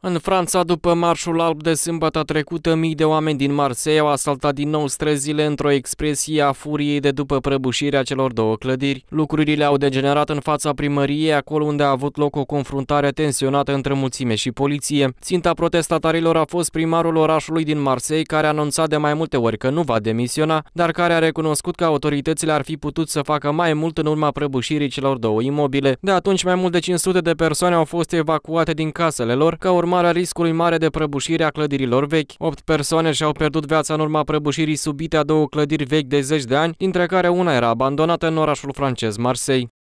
În Franța, după marșul alb de sâmbătă trecută, mii de oameni din Marseille au asaltat din nou străzile într-o expresie a furiei de după prăbușirea celor două clădiri. Lucrurile au degenerat în fața primăriei, acolo unde a avut loc o confruntare tensionată între mulțime și poliție. Ținta protestatarilor a fost primarul orașului din Marseille, care a anunțat de mai multe ori că nu va demisiona, dar care a recunoscut că autoritățile ar fi putut să facă mai mult în urma prăbușirii celor două imobile. De atunci, mai mult de 500 de persoane au fost evacuate din casele lor, ca urmă urmare a riscului mare de prăbușire a clădirilor vechi. 8 persoane și-au pierdut viața în urma prăbușirii subite a două clădiri vechi de zeci de ani, dintre care una era abandonată în orașul francez Marseille.